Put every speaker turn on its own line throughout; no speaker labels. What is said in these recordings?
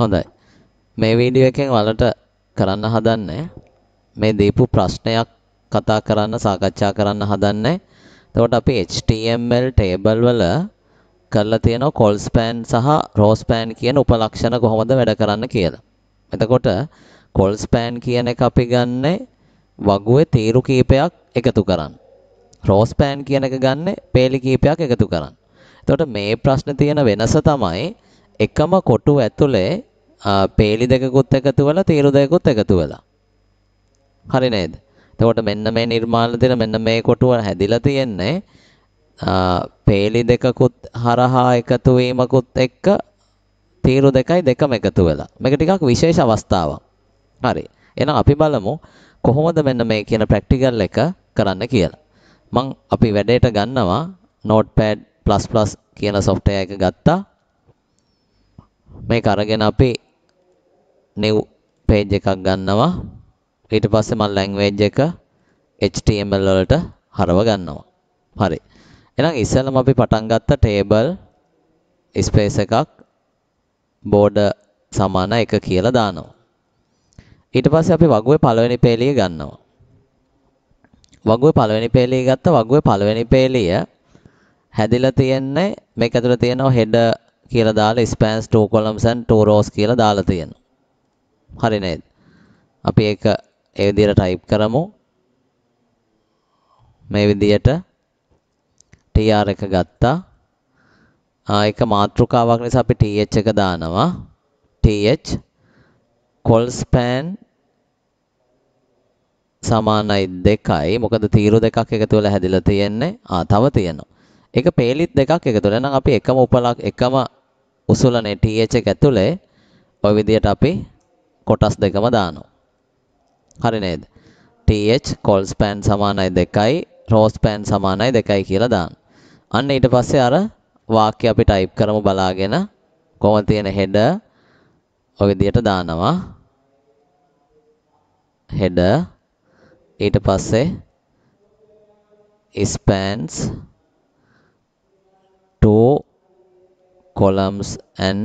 හොඳයි. මේ වීඩියෝ එකෙන් වලට කරන්න හදන්නේ මේ දීපු ප්‍රශ්නයක් කතා කරන්න සාකච්ඡා කරන්න හදන්නේ. එතකොට අපි HTML ටේබල් වල කරලා තියෙනවා කොල් ස්පෑන් සහ රෝ ස්පෑන් කියන උපලක්ෂණ කොහොමද වැඩ කරන්න කියලා. එතකොට කොල් ස්පෑන් කියන එක අපි ගන්නේ වගුවේ තීරු කීපයක් එකතු කරන්න. රෝස් පෑන් කියන එක ගන්න පේලි කීපයක් එකතු කරන්න. එතකොට මේ ප්‍රශ්න තියෙන වෙනස තමයි එකම කොටු ඇතුලේ පේලි දෙකකුත් එකතු වෙලා තීරු දෙකකුත් එකතු වෙලා. හරි නේද? එතකොට මෙන්න මේ නිර්මාණ දෙන මෙන්න මේ කොටුව හැදිලා තියෙන්නේ පේලි දෙකකුත් හරහා එකතු වීමකුත් එක්ක තීරු දෙකයි දෙකම එකතු වෙලා. මේක ටිකක් විශේෂ අවස්ථාවක්. හරි. එහෙනම් අපි බලමු කොහොමද මෙන්න මේ කියන ප්‍රැක්ටිකල් එක කරන්න කියලා. මං අපි වැඩේට ගන්නවා notepad++ කියන software එක ගත්තා. මේක අරගෙන අපි new page එකක් ගන්නවා. ඊට පස්සේ මම language එක HTML වලට හරව ගන්නවා. හරි. එහෙනම් ඉස්සෙල්ලම අපි පටන් ගත්ත table space එකක් border සමාන 1 කියලා දානවා. ඊට පස්සේ අපි වගුවේ පළවෙනි පෙළිය ගන්නවා. වගුවේ පළවෙනි පෙළිය ගත්ත වගුවේ පළවෙනි පෙළිය හැදිලා තියෙන්නේ මේක ඇතුළේ තියෙනවා header කියලා දාලා spans two columns and two rows කියලා දාලා තියෙනවා. හරි නේද? අපි ඒක ඒ විදිහට type කරමු. මේ විදිහට tr එක ගත්තා. ආ ඒක මාත්‍රිකාවක් නිසා අපි th එක දානවා. th col span සමානයි 2යි. මොකද තීරු දෙකක් එකතු වෙලා හැදිලා තියෙන්නේ. ආ තව තියෙනවා. ඒක පේලිත් දෙකක් එකතු වෙලා නම් අපි එකම උපලක් එකම උසුලනේ TH එක ඇතුලේ ওই විදියට අපි කොටස් දෙකම දානවා. හරි නේද? TH call span සමානයි 2යි row span සමානයි 2යි කියලා දාන්න. අන්න ඊට පස්සේ අර වාක්‍ය අපි ටයිප් කරමු බලාගෙන කොහොමද තියෙන header ඔය විදියට දානවා. header ඊට පස්සේ spans to columns and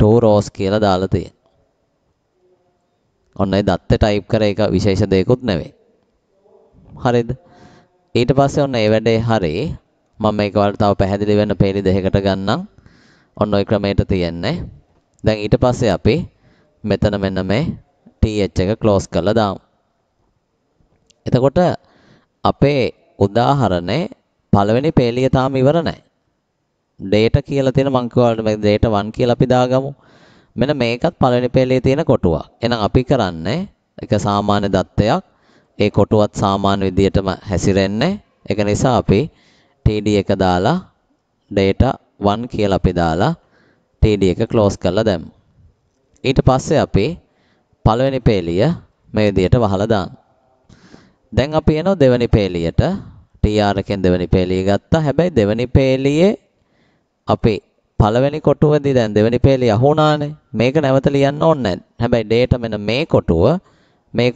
two rows කියලා දාලා තියෙනවා. ඔන්න ඒ දත්ත ටයිප් කර එක විශේෂ දෙයක්වත් නෙවෙයි. හරිද? ඊට පස්සේ ඔන්න ඒ වැඩේ හරි. මම මේක වලට තව පැහැදිලි වෙන්න පේලි දෙකකට ගන්නම්. ඔන්න ওই ක්‍රමයට තියෙන්නේ. දැන් ඊට පස්සේ අපි මෙතන මෙන්න මේ th එක ක්ලෝස් කරලා දාමු. එතකොට අපේ උදාහරණේ පළවෙනි පේලිය තාම ඉවර නැහැ. data කියලා තියෙන මං කියවලට මේ data 1 කියලා අපි දාගමු. මෙන්න මේකත් පළවෙනි පෙළේ තියෙන කොටුවක්. එහෙනම් අපි කරන්නේ එක සාමාන්‍ය දත්තයක්. ඒ කොටුවත් සාමාන්‍ය විදියටම හැසිරෙන්නේ. ඒක නිසා අපි TD එක දාලා data 1 කියලා අපි දාලා TD එක close කරලා දැම්මු. ඊට පස්සේ අපි පළවෙනි පෙළිය මේ විදියට වහලා දානවා. දැන් අපි එනවා දෙවෙනි පෙළියට. TR එකෙන් දෙවෙනි පෙළිය ගත්තා. හැබැයි දෙවෙනි පෙළියේ අපේ පළවෙනි කොටුවදී දැන් දෙවෙනි පේලිය අහුණානේ. මේක නැවත ලියන්න ඕනේ නැහැ. හැබැයි data මෙන්න මේ කොටුව මේ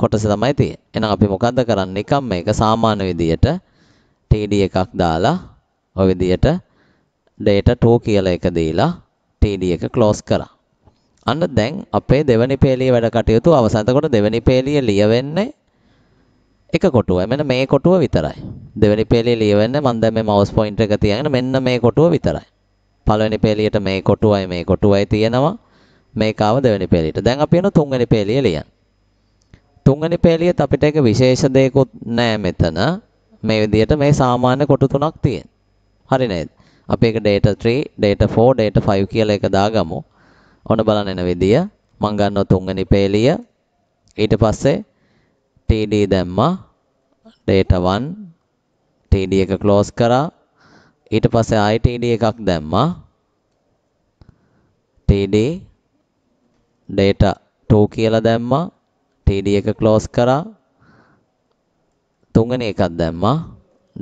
කොටස තමයි තියෙන්නේ. එහෙනම් අපි මොකද්ද කරන්නේ? නිකම් මේක සාමාන්‍ය විදියට TD එකක් දාලා ඔය විදියට data 2 කියලා එක දීලා TD එක close කරා. අන්න දැන් අපේ දෙවනි පේලිය වැඩ කටයුතු අවසන්. එතකොට දෙවනි පේලිය ලියවෙන්නේ එක කොටුවයි. මෙන්න මේ කොටුව විතරයි. දෙවැනි පේලිය ලියවෙන්න මම දැන් මේ මවුස් පොයින්ටර් එක තියාගෙන මෙන්න මේ කොටුව විතරයි. පළවෙනි පේලියට මේ කොටුවයි මේ කොටුවයි තියෙනවා. මේක ආව දෙවැනි පේලියට. දැන් අපි යන තුන්වෙනි පේලිය ලියන්න. තුන්වැනි පේලියත් අපිට එක විශේෂ දෙයක්වත් නෑ මෙතන. මේ විදිහට මේ සාමාන්‍ය කොටු තුනක් තියෙන. හරි නේද? අපි එක data 3, data 4, data 5 කියලා එක දාගමු. ඔන්න බලන්න එන විදිය. මම ගන්නවා තුන්වැනි පේලිය. ඊට පස්සේ TD දැම්මා. data 1, TD එක ක්ලෝස් කරා. ඊට පස්සේ ආයෙ TD එකක් දැම්මා. TD data 2 කියලා දැම්මා. TD එක ක්ලෝස් කරා. තුන්වෙනි එකක් දැම්මා.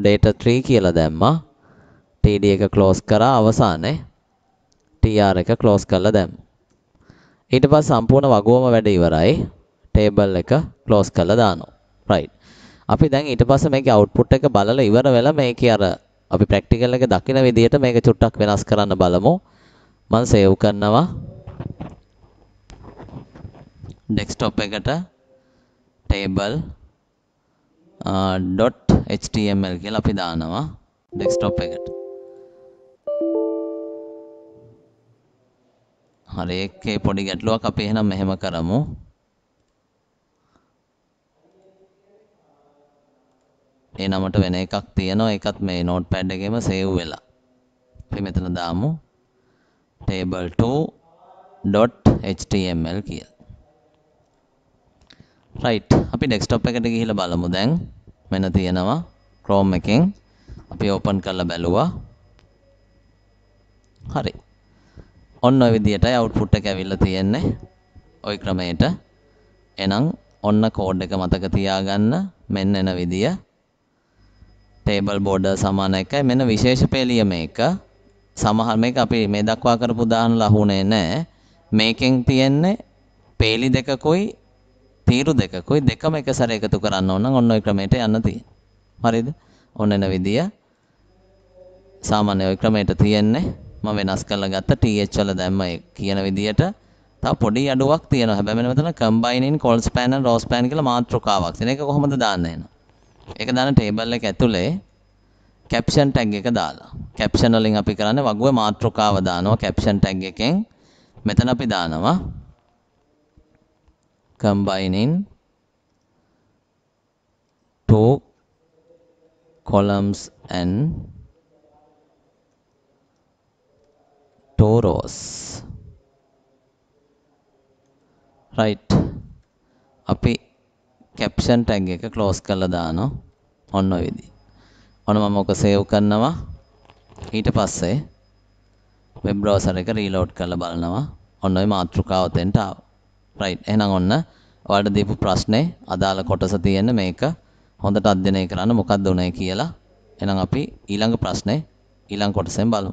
data 3 කියලා දැම්මා. TD එක ක්ලෝස් කරා අවසානයේ TR එක ක්ලෝස් කරලා දැම්මා. ඊට පස්සේ සම්පූර්ණ වගුවම වැඩ ඉවරයි. ටේබල් එක ක්ලෝස් කරලා දානවා. right අපි දැන් ඊට පස්සේ මේකේ අවුට්පුට් එක බලලා ඉවර වෙලා මේකේ අර අපි ප්‍රැක්ටිකල් එක දකින විදිහට මේක චුට්ටක් වෙනස් කරන්න බලමු. මම සේව් කරනවා. desktop එකට table .html කියලා අපි දානවා desktop එකට. හරි ඒකේ පොඩි ගැටලුවක් අපි එහෙනම් මෙහෙම කරමු. ඒ නමට වෙන එකක් තියෙනවා එකත් මේ නෝට් පැඩ් එකෙම සේව් වෙලා අපි මෙතන දාමු table2.html කියලා right අපි desktop එකට ගිහිල්ලා බලමු දැන් මෙන්න තියෙනවා chrome එකෙන් අපි open කරලා බැලුවා හරි ඔන්න ඔය විදිහටයි output එක ඇවිල්ලා තියෙන්නේ ওই ක්‍රමයට එහෙනම් ඔන්න කෝඩ් එක මතක තියාගන්න මෙන්න එන විදිය ටේබල් බෝඩර් සමාන එකයි මෙන්න විශේෂ පෙළිය මේක සමහර මේක අපි මේ දක්වා කරපු දාන ලහුනේ නැහැ මේකෙන් තියෙන්නේ පේලි දෙකකුයි තීරු දෙකකුයි දෙකම එක සැර එකතු කරන්න ඕන නම් ඔන්න ඔය ක්‍රමයට යන්න තියෙනවා හරිද ඔන්න එන විදිය සාමාන්‍ය ඔය ක්‍රමයට තියෙන්නේ මම වෙනස් කරලා ගත්ත TH වල දැම්ම කියන විදියට තව පොඩි අඩුවක් තියෙනවා. හැබැයි මෙන්න මෙතන combining colspan and rowspan කියලා මාතෘකාවක් තියෙන එක කොහොමද දාන්නේ නේද? ඒක දාන ටේබල් එක ඇතුලේ කැප්ෂන් ටැග් එක දාලා. කැප්ෂන් වලින් අපි කරන්නේ වගුවේ මාතෘකාව දානවා කැප්ෂන් ටැග් එකෙන්. මෙතන අපි දානවා combining two columns and two rows. Right. අපි කැප්ෂන් ටැග් එක ක්ලෝස් කරලා දානවා. ඔන්න ඔය විදිහ. ඔන්න මම ඔක සේව් කරනවා. ඊට පස්සේ වෙබ් බ්‍රවුසර් එක රීලෝඩ් කරලා බලනවා. ඔන්න ඔය මාතෘකාව උතෙන්ට ආවා. රයිට්. එහෙනම් ඔන්න ඔයාලට දීපු ප්‍රශ්නේ අදාළ කොටස තියෙන මේක හොඳට අධ්‍යයනය කරන්න මොකක්ද උනේ කියලා. එහෙනම් අපි ඊළඟ ප්‍රශ්නේ ඊළඟ කොටසෙන් බලමු.